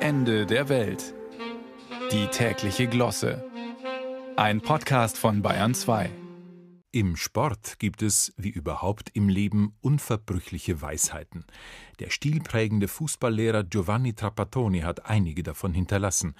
Ende der Welt. Die tägliche Glosse. Ein Podcast von Bayern 2. Im Sport gibt es, wie überhaupt im Leben, unverbrüchliche Weisheiten. Der stilprägende Fußballlehrer Giovanni Trapattoni hat einige davon hinterlassen.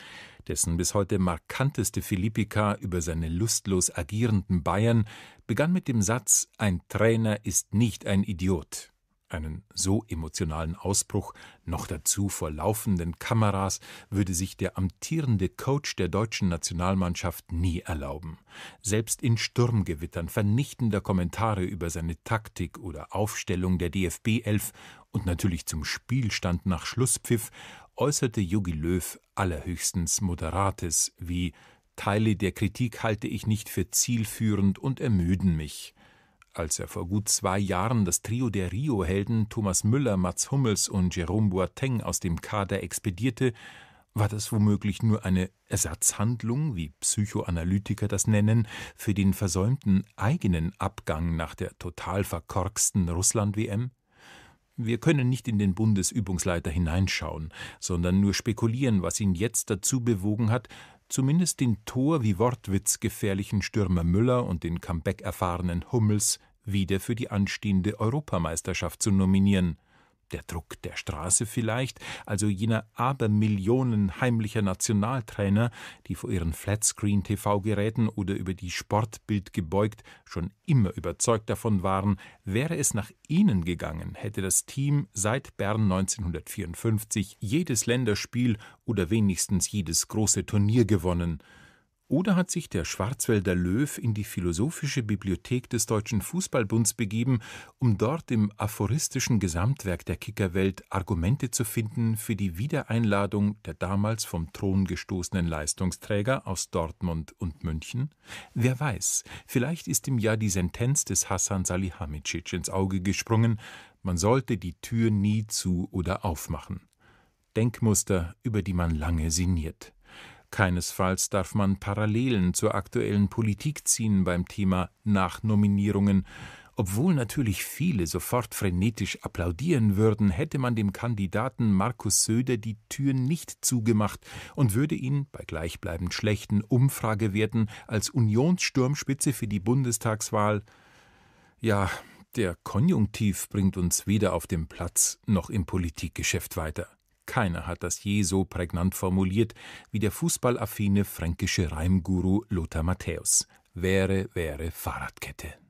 Dessen bis heute markanteste Philippika über seine lustlos agierenden Bayern begann mit dem Satz: Ein Trainer ist nicht ein Idiot. Einen so emotionalen Ausbruch, noch dazu vor laufenden Kameras, würde sich der amtierende Coach der deutschen Nationalmannschaft nie erlauben. Selbst in Sturmgewittern vernichtender Kommentare über seine Taktik oder Aufstellung der DFB 11 und natürlich zum Spielstand nach Schlusspfiff äußerte Jogi Löw allerhöchstens Moderates wie Teile der Kritik halte ich nicht für zielführend und ermüden mich als er vor gut zwei Jahren das Trio der Rio-Helden Thomas Müller, Mats Hummels und Jerome Boateng aus dem Kader expedierte, war das womöglich nur eine Ersatzhandlung, wie Psychoanalytiker das nennen, für den versäumten eigenen Abgang nach der total verkorksten Russland-WM? Wir können nicht in den Bundesübungsleiter hineinschauen, sondern nur spekulieren, was ihn jetzt dazu bewogen hat, zumindest den Tor wie Wortwitz gefährlichen Stürmer Müller und den Comeback erfahrenen Hummels wieder für die anstehende Europameisterschaft zu nominieren. Der Druck der Straße vielleicht, also jener Abermillionen heimlicher Nationaltrainer, die vor ihren Flatscreen-TV-Geräten oder über die Sportbild gebeugt schon immer überzeugt davon waren, wäre es nach ihnen gegangen, hätte das Team seit Bern 1954 jedes Länderspiel oder wenigstens jedes große Turnier gewonnen. Oder hat sich der Schwarzwälder Löw in die Philosophische Bibliothek des Deutschen Fußballbunds begeben, um dort im aphoristischen Gesamtwerk der Kickerwelt Argumente zu finden für die Wiedereinladung der damals vom Thron gestoßenen Leistungsträger aus Dortmund und München? Wer weiß, vielleicht ist ihm ja die Sentenz des Hassan Salihamidzic ins Auge gesprungen, man sollte die Tür nie zu oder aufmachen. Denkmuster, über die man lange sinniert. Keinesfalls darf man Parallelen zur aktuellen Politik ziehen beim Thema Nachnominierungen. Obwohl natürlich viele sofort frenetisch applaudieren würden, hätte man dem Kandidaten Markus Söder die Tür nicht zugemacht und würde ihn bei gleichbleibend schlechten Umfragewerten als Unionssturmspitze für die Bundestagswahl ja, der Konjunktiv bringt uns weder auf dem Platz noch im Politikgeschäft weiter. Keiner hat das je so prägnant formuliert wie der fußballaffine fränkische Reimguru Lothar Matthäus. Wäre, wäre Fahrradkette.